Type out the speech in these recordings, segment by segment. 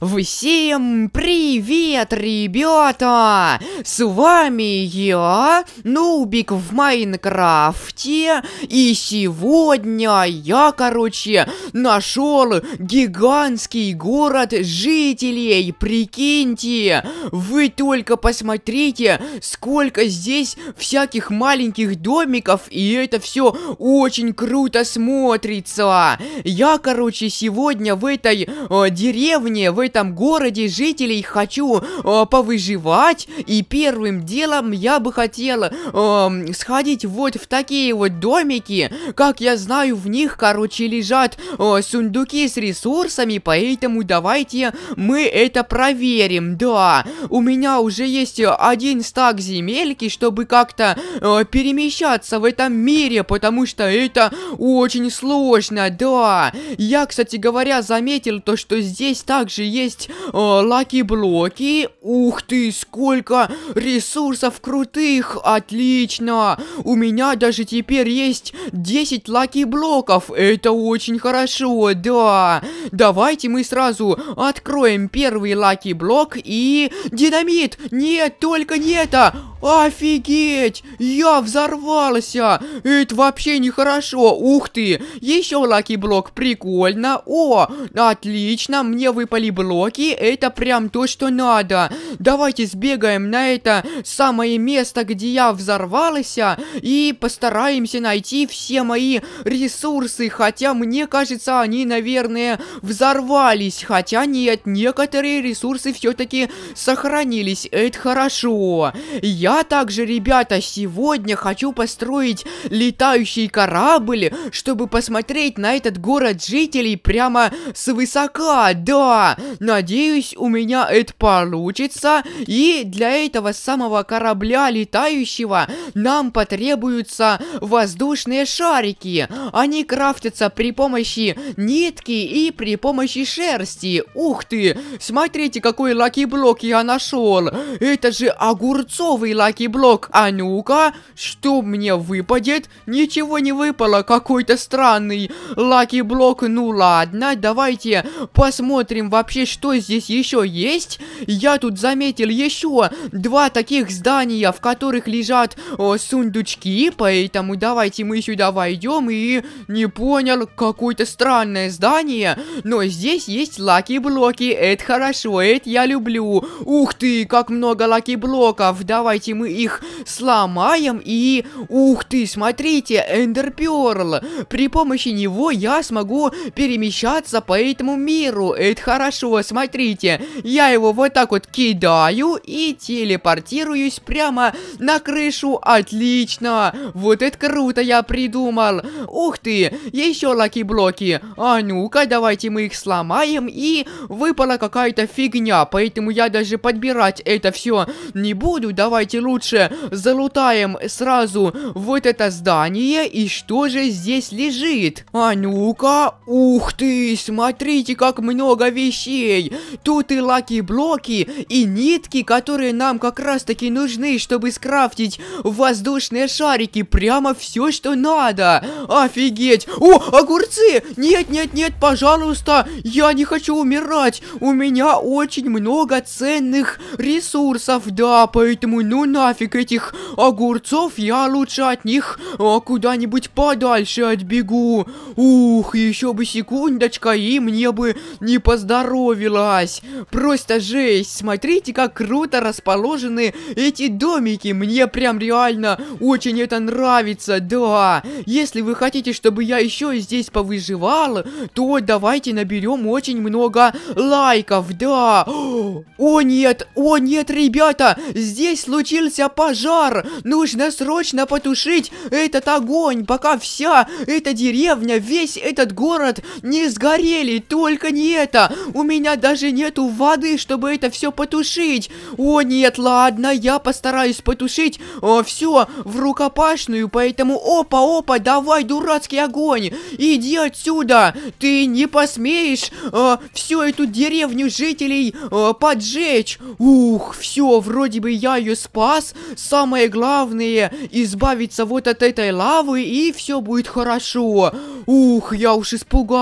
Всем привет, ребята! С вами я, Нубик в Майнкрафте, и сегодня я, короче, нашел гигантский город жителей, прикиньте! Вы только посмотрите, сколько здесь всяких маленьких домиков, и это все очень круто смотрится! Я, короче, сегодня в этой э, деревне, в этом городе жителей хочу э, повыживать, и первым делом я бы хотела э, сходить вот в такие вот домики. Как я знаю, в них, короче, лежат э, сундуки с ресурсами, поэтому давайте мы это проверим. Да, у меня уже есть один стак земельки, чтобы как-то э, перемещаться в этом мире, потому что это очень сложно, да. Я, кстати говоря, заметил то, что здесь также есть э, лаки-блоки. Ух ты, сколько ресурсов крутых! Отлично! У меня даже теперь есть 10 лаки-блоков. Это очень хорошо, да. Давайте мы сразу откроем первый лаки-блок и... Динамит! Нет, только не это! Офигеть! Я взорвался! Это вообще нехорошо! Ух ты! Еще лаки блок, прикольно! О, отлично! Мне выпали блоки, это прям то, что надо! Давайте сбегаем на это самое место, где я взорвался, и постараемся найти все мои ресурсы, хотя мне кажется, они, наверное, взорвались, хотя нет, некоторые ресурсы все-таки сохранились, это хорошо! Я я также, ребята, сегодня хочу построить летающие корабли, чтобы посмотреть на этот город жителей прямо свысока, да. Надеюсь, у меня это получится. И для этого самого корабля летающего нам потребуются воздушные шарики. Они крафтятся при помощи нитки и при помощи шерсти. Ух ты! Смотрите, какой лаки-блок я нашел. Это же огурцовый Лаки Блок. А ну-ка, что мне выпадет? Ничего не выпало, какой-то странный Лаки Блок. Ну ладно, давайте посмотрим вообще, что здесь еще есть. Я тут заметил еще два таких здания, в которых лежат о, сундучки, поэтому давайте мы сюда войдем и не понял, какое-то странное здание, но здесь есть лаки-блоки, это хорошо, это я люблю. Ух ты, как много лаки-блоков, давайте Давайте мы их сломаем и... Ух ты, смотрите, Эндерперл. При помощи него я смогу перемещаться по этому миру. Это хорошо, смотрите. Я его вот так вот кидаю и телепортируюсь прямо на крышу. Отлично. Вот это круто я придумал. Ух ты, еще лаки-блоки. А ну-ка, давайте мы их сломаем и выпала какая-то фигня. Поэтому я даже подбирать это все не буду. Давайте давайте лучше залутаем сразу вот это здание. И что же здесь лежит? А ну-ка, ух ты, смотрите, как много вещей. Тут и лаки-блоки, и нитки, которые нам как раз-таки нужны, чтобы скрафтить воздушные шарики. Прямо все, что надо. Офигеть. О, огурцы! Нет, нет, нет, пожалуйста, я не хочу умирать. У меня очень много ценных ресурсов, да, поэтому ну нафиг этих огурцов, я лучше от них а, куда-нибудь подальше отбегу. Ух, еще бы секундочка, и мне бы не поздоровилась. Просто жесть, смотрите, как круто расположены эти домики. Мне прям реально очень это нравится, да. Если вы хотите, чтобы я еще здесь повыживал, то давайте наберем очень много лайков, да. О нет, о нет, ребята, здесь случилось случился пожар! Нужно срочно потушить этот огонь, пока вся эта деревня, весь этот город не сгорели! Только не это! У меня даже нету воды, чтобы это все потушить! О нет, ладно, я постараюсь потушить э, все в рукопашную, поэтому опа-опа, давай дурацкий огонь! Иди отсюда! Ты не посмеешь э, всю эту деревню жителей э, поджечь! Ух, все, вроде бы я ее спас! вас. Самое главное, избавиться вот от этой лавы, и все будет хорошо. Ух, я уж испугался.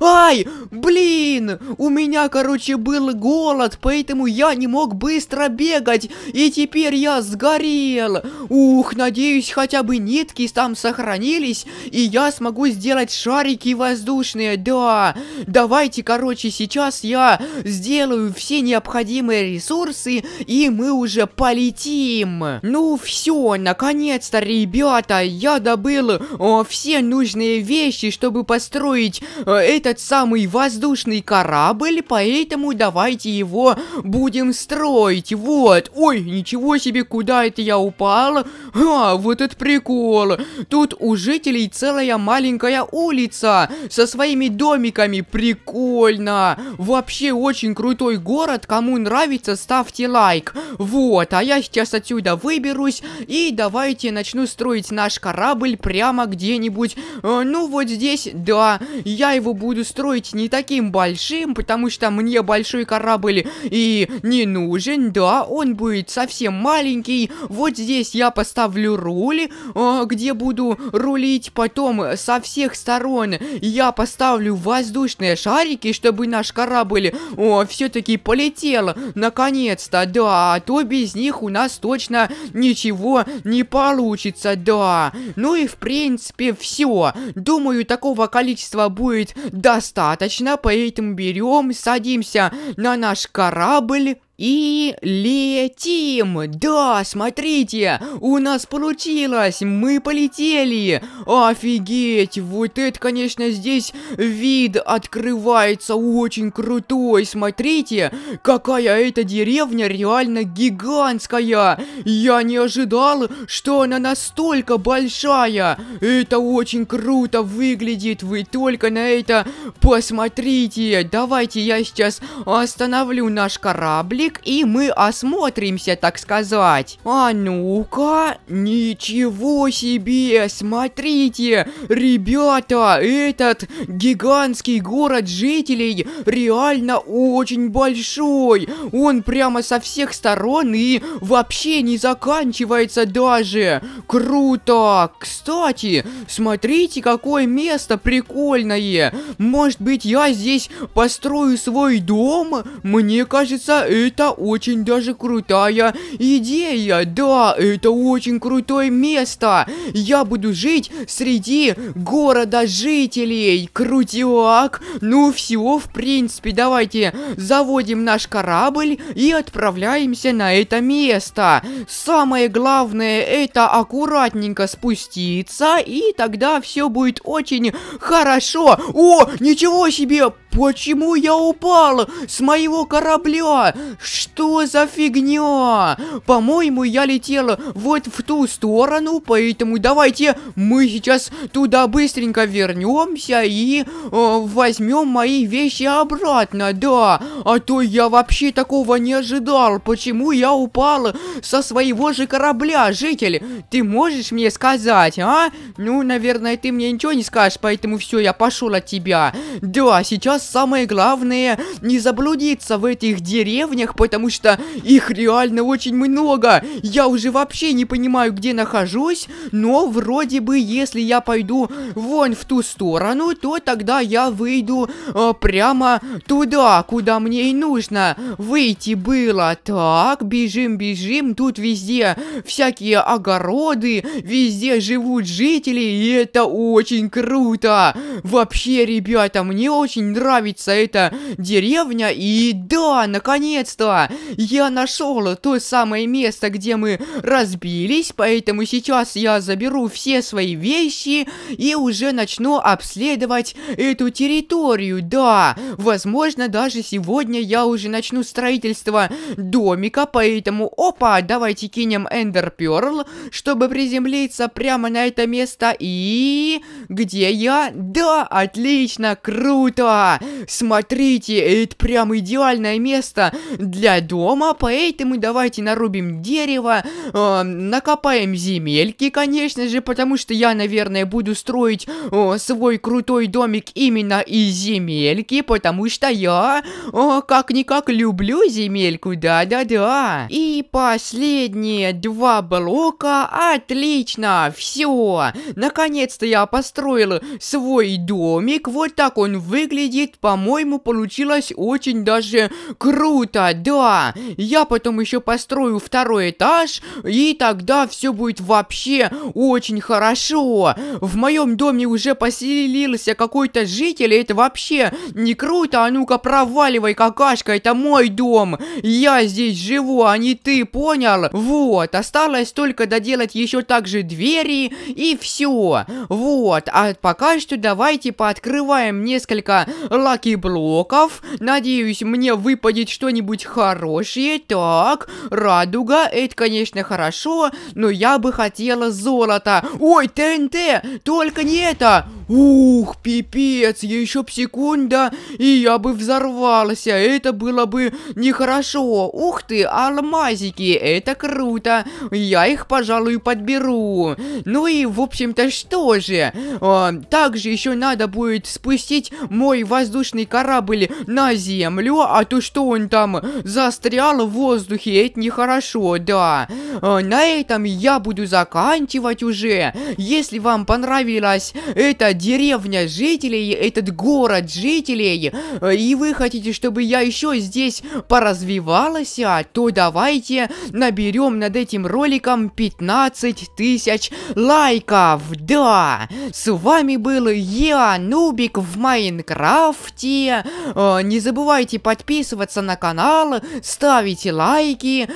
Ай, блин, у меня, короче, был голод, поэтому я не мог быстро бегать, и теперь я сгорел. Ух, надеюсь, хотя бы нитки там сохранились, и я смогу сделать шарики воздушные, да. Давайте, короче, сейчас я сделаю все необходимые ресурсы, и мы уже полетим полетим. Ну все, наконец-то, ребята, я добыл о, все нужные вещи, чтобы построить о, э, этот самый воздушный корабль, поэтому давайте его будем строить. Вот, ой, ничего себе, куда это я упал? А, вот этот прикол. Тут у жителей целая маленькая улица со своими домиками. Прикольно. Вообще очень крутой город. Кому нравится, ставьте лайк. Вот, а я сейчас отсюда выберусь и давайте начну строить наш корабль прямо где-нибудь. Э, ну вот здесь, да, я его буду строить не таким большим, потому что мне большой корабль и не нужен, да, он будет совсем маленький. Вот здесь я поставлю рули, э, где буду рулить потом со всех сторон. Я поставлю воздушные шарики, чтобы наш корабль, о, все-таки полетел, наконец-то, да, а то без них них у нас точно ничего не получится, да. Ну и в принципе все. Думаю, такого количества будет достаточно, поэтому берем, садимся на наш корабль. И летим! Да, смотрите, у нас получилось, мы полетели! Офигеть, вот это, конечно, здесь вид открывается очень крутой, смотрите, какая эта деревня реально гигантская! Я не ожидал, что она настолько большая! Это очень круто выглядит, вы только на это посмотрите! Давайте я сейчас остановлю наш корабль домик, и мы осмотримся, так сказать. А ну-ка, ничего себе, смотрите, ребята, этот гигантский город жителей реально очень большой. Он прямо со всех сторон и вообще не заканчивается даже. Круто! Кстати, смотрите, какое место прикольное. Может быть, я здесь построю свой дом? Мне кажется, это это очень даже крутая идея. Да, это очень крутое место. Я буду жить среди города жителей. Крутяк. Ну все, в принципе, давайте заводим наш корабль и отправляемся на это место. Самое главное это аккуратненько спуститься и тогда все будет очень хорошо. О, ничего себе! Почему я упал с моего корабля? Что за фигня? По-моему, я летела вот в ту сторону, поэтому давайте мы сейчас туда быстренько вернемся и э, возьмем мои вещи обратно, да. А то я вообще такого не ожидал. Почему я упала со своего же корабля, житель? Ты можешь мне сказать, а? Ну, наверное, ты мне ничего не скажешь, поэтому все, я пошел от тебя. Да, сейчас самое главное не заблудиться в этих деревнях, потому что их реально очень много. Я уже вообще не понимаю, где нахожусь, но вроде бы, если я пойду вон в ту сторону, то тогда я выйду э, прямо туда, куда мне и нужно выйти было. Так, бежим, бежим, тут везде всякие огороды, везде живут жители, и это очень круто. Вообще, ребята, мне очень нравится эта деревня, и да, наконец-то сюда. Я нашел то самое место, где мы разбились, поэтому сейчас я заберу все свои вещи и уже начну обследовать эту территорию. Да, возможно, даже сегодня я уже начну строительство домика, поэтому, опа, давайте кинем Эндерперл, чтобы приземлиться прямо на это место и... Где я? Да, отлично, круто! Смотрите, это прям идеальное место для дома, поэтому давайте нарубим дерево, э, накопаем земельки, конечно же, потому что я, наверное, буду строить э, свой крутой домик именно из земельки, потому что я э, как-никак люблю земельку, да-да-да. И последние два блока, отлично, все, наконец-то я построил свой домик, вот так он выглядит, по-моему, получилось очень даже круто, да, я потом еще построю второй этаж, и тогда все будет вообще очень хорошо. В моем доме уже поселился какой-то житель, и это вообще не круто, а ну-ка проваливай, какашка, это мой дом, я здесь живу, а не ты, понял? Вот, осталось только доделать еще также двери, и все. Вот, а пока что давайте пооткрываем несколько лаки-блоков, надеюсь, мне выпадет что-нибудь очень хорошие. Так, радуга, это, конечно, хорошо, но я бы хотела золото. Ой, ТНТ, только не это. Ух, пипец, еще б секунда, и я бы взорвался. Это было бы нехорошо. Ух ты, алмазики, это круто. Я их, пожалуй, подберу. Ну и, в общем-то, что же. А, также еще надо будет спустить мой воздушный корабль на землю, а то что он там застрял в воздухе, это нехорошо, да. А, на этом я буду заканчивать уже. Если вам понравилось это деревня жителей, этот город жителей, э, и вы хотите, чтобы я еще здесь поразвивалась, а то давайте наберем над этим роликом 15 тысяч лайков, да! С вами был я, Нубик в Майнкрафте, э, не забывайте подписываться на канал, ставите лайки,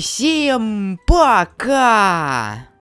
всем пока!